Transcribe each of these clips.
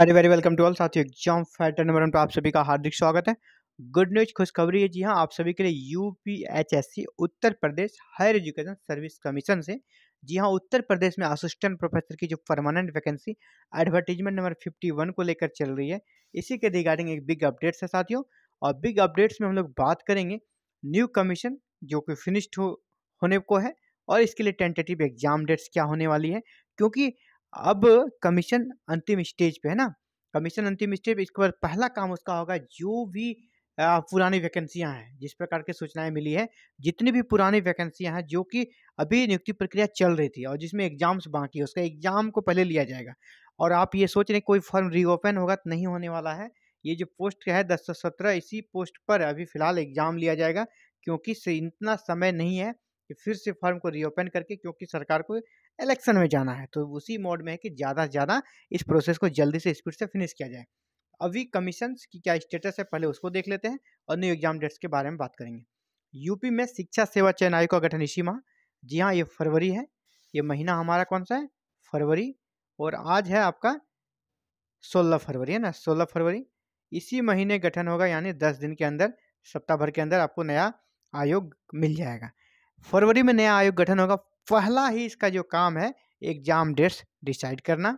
अरे very welcome to all साथियों exam fighter number one पर आप सभी का हार्दिक स्वागत है गुड न्यूज खुशखबरी है जी हाँ आप सभी के लिए UPHSC Uttar Pradesh higher education service commission से जी हाँ उत्तर प्रदेश में असिस्टेंट प्रोफेसर की जो permanent vacancy advertisement number fifty one को लेकर चल रही है इसी के रिगार्डिंग एक बिग अपडेट्स है साथियों और बिग अपडेट्स में हम लोग बात करेंगे न्यू कमीशन जो कि फिनिश्ड हो, होने को है और इसके लिए टेंटेटिव एग्जाम डेट्स क्या होने वाली है क्योंकि अब कमीशन अंतिम स्टेज पे है ना कमीशन अंतिम स्टेज इसके बाद पहला काम उसका होगा जो भी पुरानी वैकेंसियां हैं जिस प्रकार की सूचनाएं मिली है जितनी भी पुरानी वैकेंसियां हैं जो कि अभी नियुक्ति प्रक्रिया चल रही थी और जिसमें एग्जाम्स बाकी है उसका एग्जाम को पहले लिया जाएगा और आप ये सोच रहे कोई फॉर्म रीओपन होगा तो नहीं होने वाला है ये जो पोस्ट है दस सौ सत्रह इसी पोस्ट पर अभी फिलहाल एग्जाम लिया जाएगा क्योंकि इतना समय नहीं है कि फिर से फॉर्म को रीओपन करके क्योंकि सरकार को इलेक्शन में जाना है तो उसी मोड में है कि ज़्यादा से ज़्यादा इस प्रोसेस को जल्दी से स्पीड से फिनिश किया जाए अभी कमीशन की क्या स्टेटस है पहले उसको देख लेते हैं और न्यू एग्जाम डेट्स के बारे में बात करेंगे यूपी में शिक्षा सेवा चयन आयोग का गठन इसी माह जी हाँ ये फरवरी है ये महीना हमारा कौन सा है फरवरी और आज है आपका सोलह फरवरी है ना सोलह फरवरी इसी महीने गठन होगा यानी दस दिन के अंदर सप्ताह भर के अंदर आपको नया आयोग मिल जाएगा फरवरी में नया आयोग गठन होगा पहला ही इसका जो काम है एग्जाम डेट्स डिसाइड करना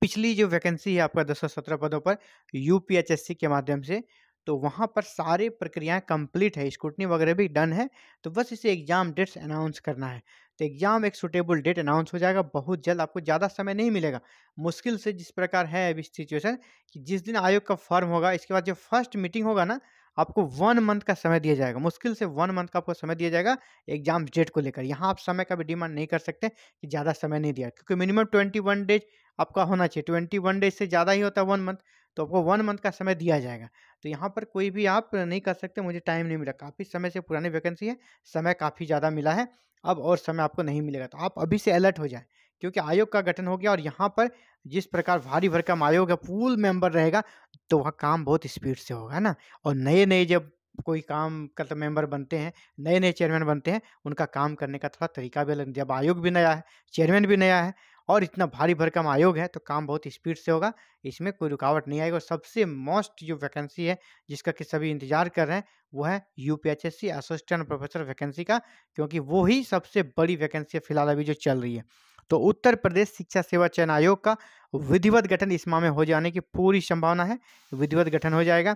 पिछली जो वैकेंसी है आपका दस सौ सत्रह पदों पर यूपीएचएससी के माध्यम से तो वहाँ पर सारी प्रक्रियाएं कंप्लीट है स्कूटनी वगैरह भी डन है तो बस इसे एग्जाम डेट्स अनाउंस करना है तो एग्जाम एक सुटेबल डेट अनाउंस हो जाएगा बहुत जल्द आपको ज़्यादा समय नहीं मिलेगा मुश्किल से जिस प्रकार है अभी सिचुएशन कि जिस दिन आयोग का फॉर्म होगा इसके बाद जो फर्स्ट मीटिंग होगा ना आपको वन मंथ का समय दिया जाएगा मुश्किल से वन मंथ का आपको समय दिया जाएगा एग्जाम डेट को लेकर यहाँ आप समय का भी डिमांड नहीं कर सकते कि ज़्यादा समय नहीं दिया क्योंकि मिनिमम ट्वेंटी वन डेज आपका होना चाहिए ट्वेंटी वन डेज से ज़्यादा ही होता है वन मंथ तो आपको वन मंथ का समय दिया जाएगा तो यहाँ पर कोई भी आप नहीं कर सकते मुझे टाइम नहीं मिला काफ़ी समय से पुरानी वैकेंसी है समय काफ़ी ज़्यादा मिला है अब और समय आपको नहीं मिलेगा तो आप अभी से अलर्ट हो जाए क्योंकि आयोग का गठन हो गया और यहाँ पर जिस प्रकार भारी भरकम आयोग का पूल मेंबर रहेगा तो वह काम बहुत स्पीड से होगा ना और नए नए जब कोई काम का तो मेंबर बनते हैं नए नए चेयरमैन बनते हैं उनका काम करने का थोड़ा तरीका भी अलग जब आयोग भी नया है चेयरमैन भी नया है और इतना भारी भरकम आयोग है तो काम बहुत स्पीड से होगा इसमें कोई रुकावट नहीं आएगी और सबसे मोस्ट जो वैकेंसी है जिसका कि सभी इंतजार कर रहे हैं वो है U P H S C assistant professor vacancy का क्योंकि वो ही सबसे बड़ी वैकेंसी है फिलहाल अभी जो चल रही है तो उत्तर प्रदेश शिक्षा सेवा चयन आयोग का विधिवत गठन इस माह में हो जाने की पूरी संभावना है विधिवत गठन हो जाएगा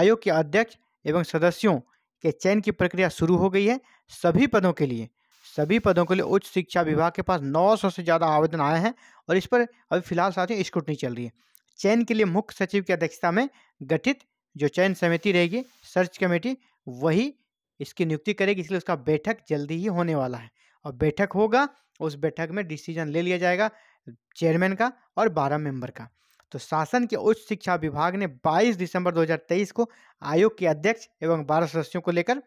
आयोग के अध्यक्ष एवं सदस्यों के चयन की प्रक्रिया शुरू हो गई है सभी पदों के लिए सभी पदों के लिए उच्च शिक्षा विभाग के पास 900 से ज़्यादा आवेदन आए हैं और इस पर अभी फिलहाल साथियों स्क्रूटनी चल रही है चयन के लिए मुख्य सचिव की अध्यक्षता में गठित जो चयन समिति रहेगी सर्च कमेटी वही इसकी नियुक्ति करेगी इसलिए उसका बैठक जल्दी ही होने वाला है और बैठक होगा उस बैठक में डिसीजन ले लिया जाएगा चेयरमैन का और 12 मेंबर का तो शासन के उच्च शिक्षा विभाग ने 22 दिसंबर 2023 को आयोग के अध्यक्ष एवं 12 सदस्यों को लेकर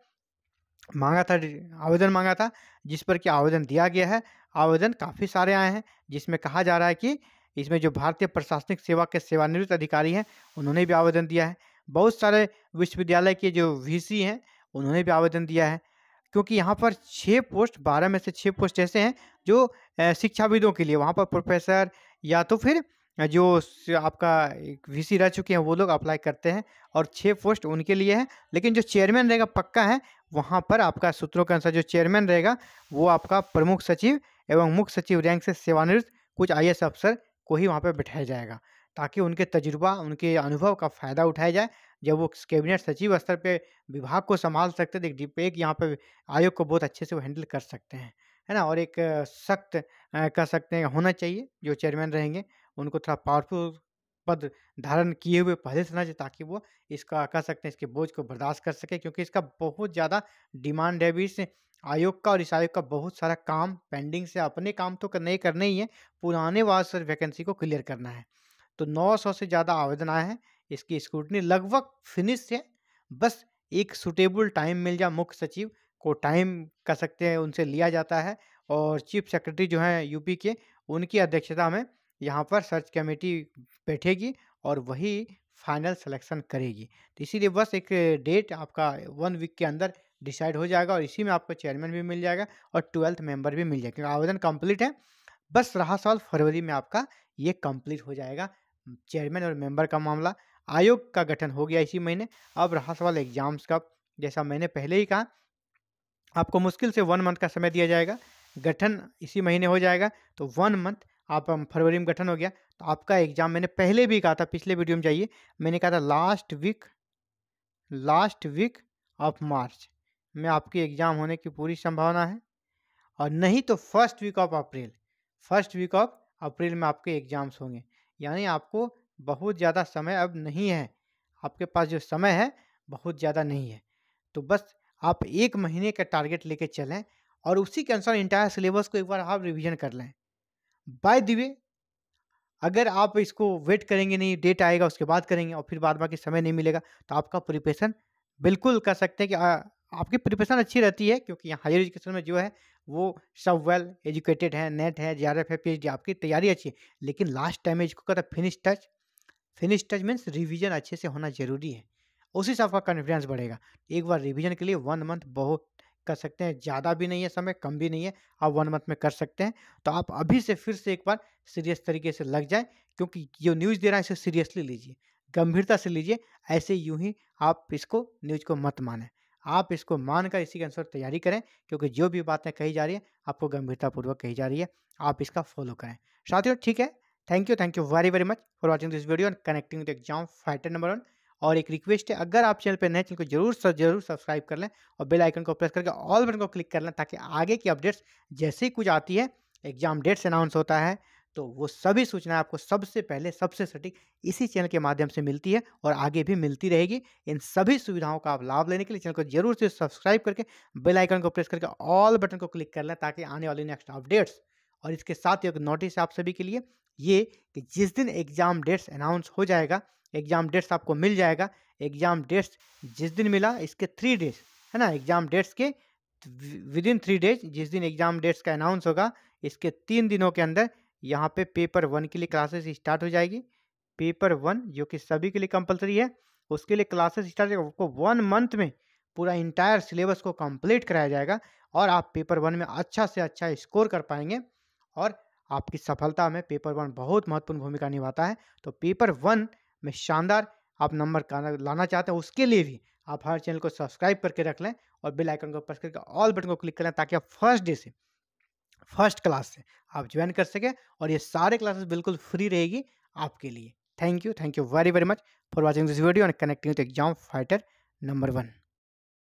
मांगा था आवेदन मांगा था जिस पर कि आवेदन दिया गया है आवेदन काफ़ी सारे आए हैं जिसमें कहा जा रहा है कि इसमें जो भारतीय प्रशासनिक सेवा के सेवानिवृत्त अधिकारी हैं उन्होंने भी आवेदन दिया है बहुत सारे विश्वविद्यालय के जो वीसी हैं उन्होंने भी आवेदन दिया है क्योंकि यहाँ पर छः पोस्ट बारह में से छः पोस्ट ऐसे हैं जो शिक्षाविदों के लिए वहाँ पर प्रोफेसर या तो फिर जो आपका वीसी रह चुके हैं वो लोग अप्लाई करते हैं और छः पोस्ट उनके लिए है लेकिन जो चेयरमैन रहेगा पक्का है वहाँ पर आपका सूत्रों के अनुसार जो चेयरमैन रहेगा वो आपका प्रमुख सचिव एवं मुख्य सचिव रैंक से सेवानिवृत्त कुछ आई अफसर को ही वहाँ पर बैठाया जाएगा ताकि उनके तजुर्बा उनके अनुभव का फ़ायदा उठाया जाए जब वो कैबिनेट सचिव स्तर पे विभाग को संभाल सकते हैं एक एक यहाँ पे आयोग को बहुत अच्छे से वो हैंडल कर सकते हैं है ना और एक सख्त कह सकते हैं होना चाहिए जो चेयरमैन रहेंगे उनको थोड़ा पावरफुल पद धारण किए हुए पहले से ना चाहिए ताकि वो इसका कह सकते हैं इसके बोझ को बर्दाश्त कर सके क्योंकि इसका बहुत ज़्यादा डिमांड है भी इस आयोग का और इस आयोग का बहुत सारा काम पेंडिंग से अपने काम तो नहीं करने ही है पुराने वार्ड वैकेंसी को क्लियर करना है तो 900 से ज़्यादा आवेदन आए हैं इसकी स्क्रूटनी लगभग फिनिश है बस एक सुटेबल टाइम मिल जाए मुख्य सचिव को टाइम कह सकते हैं उनसे लिया जाता है और चीफ सेक्रेटरी जो हैं यूपी के उनकी अध्यक्षता में यहाँ पर सर्च कमेटी बैठेगी और वही फाइनल सिलेक्शन करेगी तो इसीलिए बस एक डेट आपका वन वीक के अंदर डिसाइड हो जाएगा और इसी में आपको चेयरमैन भी मिल जाएगा और ट्वेल्थ मेंबर भी मिल जाएगा क्योंकि आवेदन कंप्लीट है बस रहा साल फरवरी में आपका ये कंप्लीट हो जाएगा चेयरमैन और मेंबर का मामला आयोग का गठन हो गया इसी महीने अब रहा सवाल एग्जाम्स का जैसा मैंने पहले ही कहा आपको मुश्किल से वन मंथ का समय दिया जाएगा गठन इसी महीने हो जाएगा तो वन मंथ आप फरवरी में गठन हो गया तो आपका एग्जाम मैंने पहले भी कहा था पिछले वीडियो में जाइए मैंने कहा था last week last week of March में आपके एग्जाम होने की पूरी संभावना है और नहीं तो first week of April first week of April में आपके एग्जाम्स होंगे यानी आपको बहुत ज़्यादा समय अब नहीं है आपके पास जो समय है बहुत ज़्यादा नहीं है तो बस आप एक महीने का टारगेट लेके चलें और उसी के अनुसार इंटायर सिलेबस को एक बार आप रिवीजन कर लें बाय दिवे अगर आप इसको वेट करेंगे नहीं डेट आएगा उसके बाद करेंगे और फिर बाद बाकी समय नहीं मिलेगा तो आपका प्रिपरेशन बिल्कुल कर सकते हैं कि आपकी प्रिपरेशन अच्छी रहती है क्योंकि यहाँ हायर एजुकेशन में जो है वो सब वेल एजुकेटेड है नेट है जे आर एफ है पी एच डी आपकी तैयारी अच्छी है लेकिन लास्ट टाइम में इसको कहता है finish touch finish touch means revision अच्छे से होना जरूरी है उसी से आपका कॉन्फिडेंस बढ़ेगा एक बार रिविजन के लिए वन मंथ बहुत कर सकते हैं ज़्यादा भी नहीं है समय कम भी नहीं है आप वन मंथ में कर सकते हैं तो आप अभी से फिर से एक बार सीरियस तरीके से लग जाए क्योंकि जो न्यूज़ दे रहा है इसे सीरियसली लीजिए गंभीरता से लीजिए ऐसे यूँ ही आप इसको न्यूज़ को मत माने आप इसको मानकर इसी के अनुसार तैयारी करें क्योंकि जो भी बातें कही जा रही है आपको गंभीरतापूर्वक कही जा रही है आप इसका फॉलो करें साथियों ठीक है thank you thank you very very much for watching this video and connecting with exam fighter number one और एक रिक्वेस्ट है अगर आप चैनल पर नए चैनल को जरूर सर, जरूर सब्सक्राइब कर लें और बेल आइकन को प्रेस करके ऑल बटन को क्लिक कर लें ताकि आगे की अपडेट्स जैसे ही कुछ आती है एग्जाम डेट्स अनाउंस होता है तो वो सभी सूचना आपको सबसे पहले सबसे सटीक इसी चैनल के माध्यम से मिलती है और आगे भी मिलती रहेगी इन सभी सुविधाओं का आप लाभ लेने के लिए चैनल को जरूर से सब्सक्राइब करके बेल आइकन को प्रेस करके ऑल बटन को क्लिक कर लें ताकि आने वाले नेक्स्ट अपडेट्स और इसके साथ ही एक नोटिस आप सभी के लिए ये कि जिस दिन एग्ज़ाम डेट्स अनाउंस हो जाएगा एग्ज़ाम डेट्स आपको मिल जाएगा एग्ज़ाम डेट्स जिस दिन मिला इसके थ्री डेज है ना एग्ज़ाम डेट्स के विद इन थ्री डेज जिस दिन एग्ज़ाम डेट्स का अनाउंस होगा इसके तीन दिनों के अंदर यहाँ पे पेपर वन के लिए क्लासेस स्टार्ट हो जाएगी पेपर वन जो कि सभी के लिए कंपलसरी है उसके लिए क्लासेस स्टार्ट आपको वन मंथ में पूरा इंटायर सिलेबस को कंप्लीट कराया जाएगा और आप पेपर वन में अच्छा से अच्छा स्कोर कर पाएंगे और आपकी सफलता में पेपर वन बहुत महत्वपूर्ण भूमिका निभाता है तो पेपर वन में शानदार आप नंबर लाना चाहते हैं उसके लिए भी आप हर चैनल को सब्सक्राइब करके रख लें और बेल आइकन को प्रेस करके ऑल बटन को क्लिक करें ताकि आप फर्स्ट डे से फर्स्ट क्लास से आप ज्वाइन कर सकें और ये सारे क्लासेस बिल्कुल फ्री रहेगी आपके लिए thank you thank you very very much for watching this video and connecting to exam fighter number one